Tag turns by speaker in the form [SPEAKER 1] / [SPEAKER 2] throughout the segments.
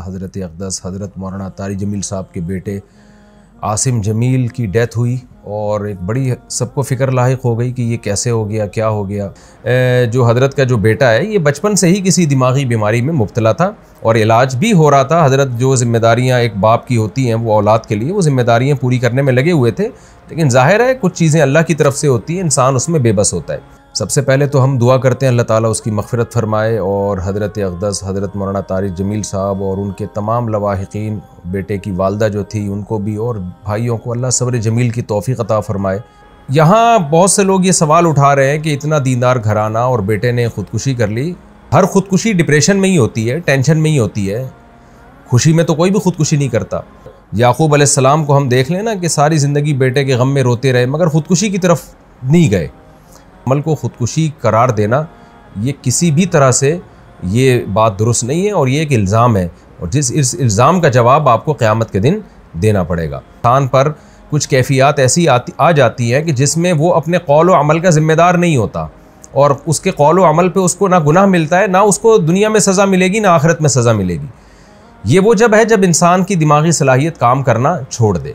[SPEAKER 1] हज़रत अकदस हज़रत मौलाना तारी जमील साहब के बेटे आसिम जमील की डेथ हुई और एक बड़ी सबको फ़िक्र लाक हो गई कि ये कैसे हो गया क्या हो गया जो हज़रत का जो बेटा है ये बचपन से ही किसी दिमागी बीमारी में मुबतला था और इलाज भी हो रहा था हज़रत जो ज़िम्मेदारियाँ एक बाप की होती हैं वो औलाद के लिए वो ज़िम्मेदारियाँ पूरी करने में लगे हुए थे लेकिन जाहिर है कुछ चीज़ें अल्लाह की तरफ से होती हैं इंसान उसमें बेबस होता है सबसे पहले तो हम दुआ करते हैं अल्लाह ताला उसकी मफ़रत फरमाए और हज़रत अकदस हज़रत मौलाना तारिक जमील साहब और उनके तमाम लवाहिकीन बेटे की वालदा जो थी उनको भी और भाइयों को अल्लाह सबर जमील की तोफ़ी अता फ़रमाए यहाँ बहुत से लोग ये सवाल उठा रहे हैं कि इतना दीनदार घराना और बेटे ने ख़ुदकुशी कर ली हर खुदकुशी डिप्रेशन में ही होती है टेंशन में ही होती है खुशी में तो कोई भी खुदकुशी नहीं करता याकूब अलैहिस्सलाम को हम देख लें ना कि सारी ज़िंदगी बेटे के गम में रोते रहे मगर ख़ुदकुशी की तरफ नहीं गए अमल को ख़ुदकुशी करार देना ये किसी भी तरह से ये बात दुरुस्त नहीं है और ये एक इल्ज़ाम है और जिस इस इल्ज़ाम का जवाब आपको क़्यामत के दिन देना पड़ेगा इंसान पर कुछ कैफियात ऐसी आती आ जाती हैं कि जिसमें वो अपने कौल व अमल का ज़िम्मेदार नहीं होता और उसके कौल व अमल पर उसको ना गुनाह मिलता है ना उसको दुनिया में सज़ा मिलेगी ना आखिरत में सज़ा मिलेगी ये वो जब है जब इंसान की दिमागी सलाहियत काम करना छोड़ दे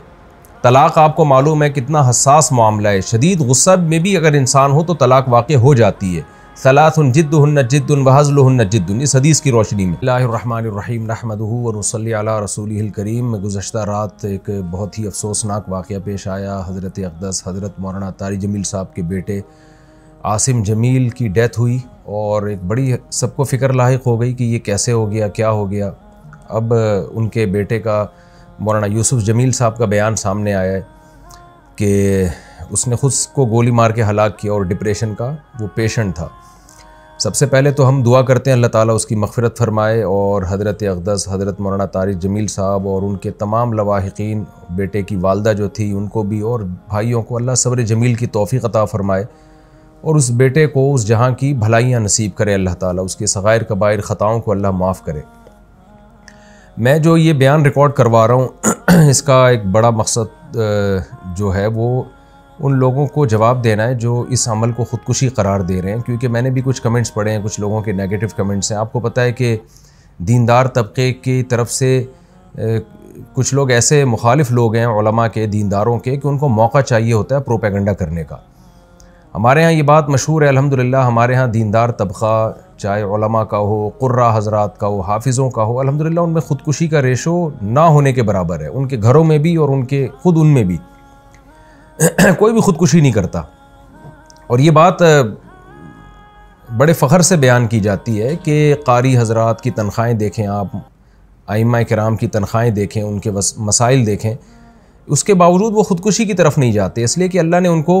[SPEAKER 1] तलाक़ आपको मालूम है कितना हसास मामला है शदीद गुस्सा में भी अगर इंसान हो तो तलाक वाक़ हो जाती है सलातन जिद्दन जिद्दन वहज़ल जिद्दन इस हदीस की रोशनी में रहीम नहमदूसली रसूल करीम में गुजशत रात एक बहुत ही अफसोसनाक वाक़ पेश आया हज़रत अकदस हज़रत मौलाना तारी जमील साहब के बेटे आसिम जमील की डेथ हुई और एक बड़ी सबको फ़िक्र लाक हो गई कि ये कैसे हो गया क्या हो गया अब उनके बेटे का मौलाना यूसुफ जमील साहब का बयान सामने आया है कि उसने खुद को गोली मार के हलाक किया और डिप्रेशन का वो पेशेंट था सबसे पहले तो हम दुआ करते हैं अल्लाह ताला उसकी मफ़रत फरमाए और हज़रत अकदस हज़रत मौलाना तारिक जमील साहब और उनके तमाम लवाहिकीन बेटे की वालदा जो थी उनको भी और भाइयों को अल्लाह सब्र जमील की तोफ़ी अता फ़रमाए और उस बेटे को उस जहाँ की भलाइयाँ नसीब करे अल्लाह ताला उसके सग़ैर कबायर ख़ताओं को अल्लाह माफ़ करे मैं जो ये बयान रिकॉर्ड करवा रहा हूँ इसका एक बड़ा मकसद जो है वो उन लोगों को जवाब देना है जो इस अमल को ख़ुदकुशी करार दे रहे हैं क्योंकि मैंने भी कुछ कमेंट्स पढ़े हैं कुछ लोगों के नेगेटिव कमेंट्स हैं आपको पता है कि दीनदार तबके की तरफ से कुछ लोग ऐसे मुखालिफ लोग हैं के दीनदारों के कि उनको मौका चाहिए होता है प्रोपेगेंडा करने का हमारे यहाँ ये बात मशहूर है अल्हम्दुलिल्लाह हमारे यहाँ दीनदार तबका चाहे ओलमा का हो कुर्रा हजरात का हो हाफिज़ों का हो अल्हम्दुलिल्लाह उनमें ख़ुदकुशी का रेशो ना होने के बराबर है उनके घरों में भी और उनके ख़ुद उनमें भी कोई भी ख़ुदकुशी नहीं करता और ये बात बड़े फ़ख्र से बयान की जाती है कि कारी हजरात की तनख्वाहें देखें आप आइमा कराम की तनख्वाहें देखें उनके मसाइल देखें उसके बावजूद वो ख़ुदकुशी की तरफ नहीं जाते इसलिए कि अल्लाह ने उनको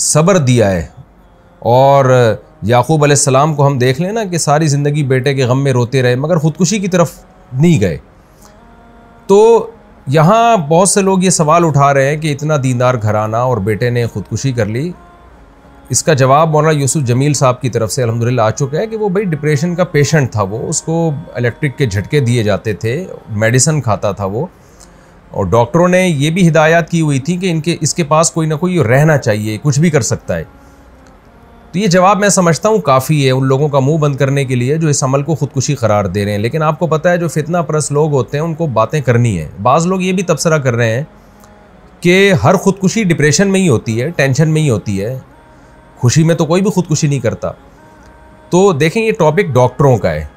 [SPEAKER 1] सब्र दिया है और याकूब अलैहिस्सलाम को हम देख लें ना कि सारी ज़िंदगी बेटे के गम में रोते रहे मगर ख़ुदकुशी की तरफ नहीं गए तो यहाँ बहुत से लोग ये सवाल उठा रहे हैं कि इतना दीनदार घराना और बेटे ने ख़ुदकुशी कर ली इसका जवाब मौलाना यूसुफ जमील साहब की तरफ से अलहमदिल्ला आ चुका है कि वो भाई डिप्रेशन का पेशेंट था वो उसको इलेक्ट्रिक के झटके दिए जाते थे मेडिसन खाता था वो और डॉक्टरों ने यह भी हिदायत की हुई थी कि इनके इसके पास कोई ना कोई रहना चाहिए कुछ भी कर सकता है तो ये जवाब मैं समझता हूँ काफ़ी है उन लोगों का मुंह बंद करने के लिए जो इस अमल को खुदकुशी करार दे रहे हैं लेकिन आपको पता है जो फितना परस लोग होते हैं उनको बातें करनी है बाज़ लोग ये भी तबसरा कर रहे हैं कि हर खुदकुशी डिप्रेशन में ही होती है टेंशन में ही होती है खुशी में तो कोई भी खुदकुशी नहीं करता तो देखें ये टॉपिक डॉक्टरों का है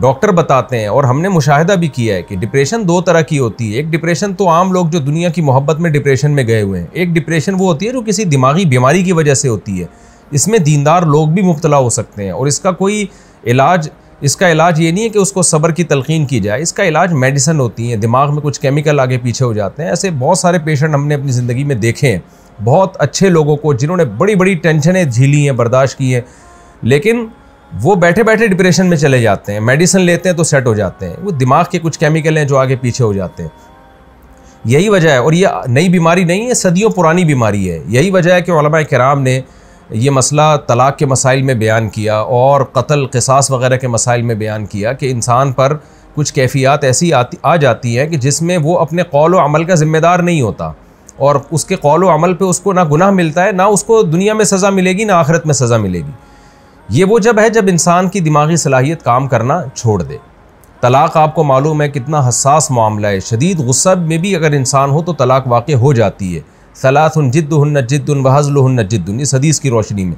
[SPEAKER 1] डॉक्टर बताते हैं और हमने मुशाहिदा भी किया है कि डिप्रेशन दो तरह की होती है एक डिप्रेशन तो आम लोग जो दुनिया की मोहब्बत में डिप्रेशन में गए हुए हैं एक डिप्रेशन वो होती है जो किसी दिमागी बीमारी की वजह से होती है इसमें दीनदार लोग भी मुबतला हो सकते हैं और इसका कोई इलाज इसका इलाज ये नहीं है कि उसको सब्र की तलखीन की जाए इसका इलाज मेडिसन होती है दिमाग में कुछ केमिकल आगे पीछे हो जाते हैं ऐसे बहुत सारे पेशेंट हमने अपनी ज़िंदगी में देखे हैं बहुत अच्छे लोगों को जिन्होंने बड़ी बड़ी टेंशनें झीली हैं बर्दाश्त की हैं लेकिन वो बैठे बैठे डिप्रेशन में चले जाते हैं मेडिसिन लेते हैं तो सेट हो जाते हैं वो दिमाग के कुछ केमिकल हैं जो आगे पीछे हो जाते हैं यही वजह है और ये नई बीमारी नहीं है सदियों पुरानी बीमारी है यही वजह है कि कराम ने ये मसला तलाक़ के मसाइल में बयान किया और कत्ल कसास वगैरह के मसाइल में बयान किया कि इंसान पर कुछ कैफियात ऐसी आती आ जाती हैं कि जिसमें वो अपने कौल अमल का ज़िम्मेदार नहीं होता और उसके कौल अमल पे उसको ना गुनाह मिलता है ना उसको दुनिया में सज़ा मिलेगी ना आखिरत में सज़ा मिलेगी ये वो जब है जब इंसान की दिमागी सलाहियत काम करना छोड़ दे तलाक आपको मालूम है कितना हसास मामला है शदीद गुस्सा में भी अगर इंसान हो तो तलाक वाक़ हो जाती है सलाथन जिद्दन जिद्दन वहज़ल जिद्दन इस हदीस की रोशनी में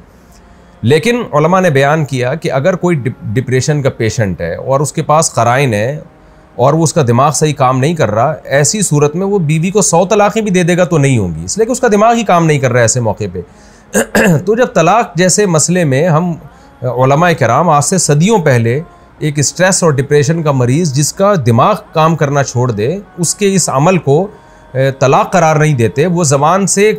[SPEAKER 1] लेकिन ने बयान किया कि अगर कोई डिप्रेशन का पेशेंट है और उसके पास कराइन है और वो उसका दिमाग सही काम नहीं कर रहा ऐसी सूरत में वो बीवी को सौ तलाक़ें भी दे देगा तो नहीं होंगी इसलिए कि उसका दिमाग ही काम नहीं कर रहा है ऐसे मौके पर तो जब तलाक जैसे मसले में हम कराम आज से सदियों पहले एक स्ट्रेस और डिप्रेशन का मरीज़ जिसका दिमाग काम करना छोड़ दे उसके इस अमल को तलाक करार नहीं देते वो ज़बान से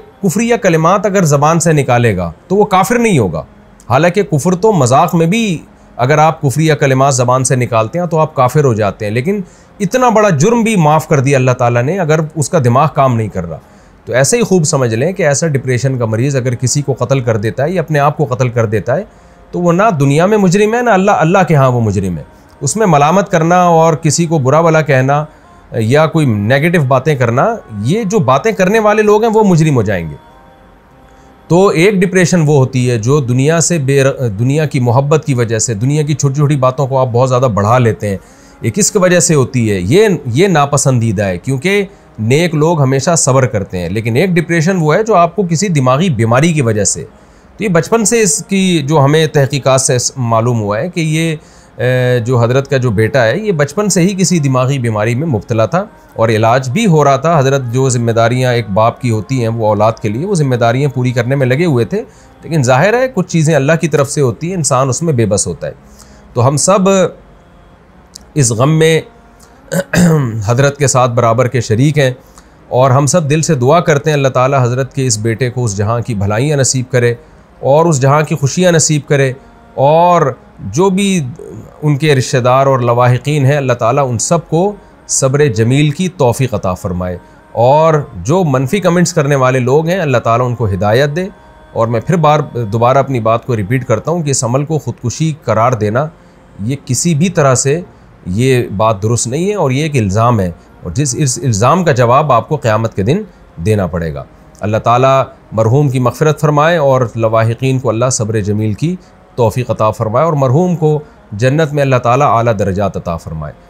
[SPEAKER 1] या कलिमात अगर ज़बान से निकालेगा तो वो काफिर नहीं होगा हालांकि कुफर तो मजाक में भी अगर आप या कलिमात ज़बान से निकालते हैं तो आप काफिर हो जाते हैं लेकिन इतना बड़ा जुर्म भी माफ़ कर दिया अल्लाह ताला ने अगर उसका दिमाग काम नहीं कर रहा तो ऐसे ही खूब समझ लें कि ऐसा डिप्रेशन का मरीज़ अगर किसी को कत्ल कर देता है या अपने आप को कत्ल कर देता है तो वो ना दुनिया में मुजरिम है ना अल्लाह अल्लाह के हाँ वो मुजरिम है उसमें मलामत करना और किसी को बुरा भला कहना या कोई नेगेटिव बातें करना ये जो बातें करने वाले लोग हैं वो मुजरिम हो जाएंगे तो एक डिप्रेशन वो होती है जो दुनिया से बे दुनिया की मोहब्बत की वजह से दुनिया की छोटी छोटी बातों को आप बहुत ज़्यादा बढ़ा लेते हैं ये किस वजह से होती है ये ये नापसंदीदा है क्योंकि नेक लोग हमेशा सब्र करते हैं लेकिन एक डिप्रेशन वो है जो आपको किसी दिमागी बीमारी की वजह से तो ये बचपन से इसकी जो हमें तहकीकात से मालूम हुआ है कि ये जो हजरत का जो बेटा है ये बचपन से ही किसी दिमागी बीमारी में मुबतला था और इलाज भी हो रहा था हजरत जो जिम्मेदारियाँ एक बाप की होती हैं वो औलाद के लिए वो जिम्मेदारियाँ पूरी करने में लगे हुए थे लेकिन जाहिर है कुछ चीज़ें अल्लाह की तरफ से होती हैं इंसान उसमें बेबस होता है तो हम सब इस गम में हजरत के साथ बराबर के शरीक हैं और हम सब दिल से दुआ करते हैं अल्लाह ताला हजरत के इस बेटे को उस जहाँ की भलाइयाँ नसीब करे और उस जहाँ की खुशियाँ नसीब करे और जो भी उनके रिश्तेदार और लवाहिकीन हैं अल्लाह ताला उन सब को सब्र जमील की तोफ़ी अता फ़रमाए और जो मनफी कमेंट्स करने वाले लोग हैं अल्लाह ताला उनको हिदायत दे और मैं फिर बार दोबारा अपनी बात को रिपीट करता हूँ कि इस अमल को ख़ुदकुशी करार देना ये किसी भी तरह से ये बात दुरुस्त नहीं है और ये एक इल्ज़ाम है और जिस इस इल्ज़ाम का जवाब आपको क़्यामत के दिन देना पड़ेगा अल्लाह ताला मरहूम की मफ़रत फरमाए और लवाहिकीन को अल्लाह सब्र जमील की तोफ़ी अता फ़रमाए और मरहूम को जन्नत में अल्लाह ताला आला दर्जात अता फ़रमाए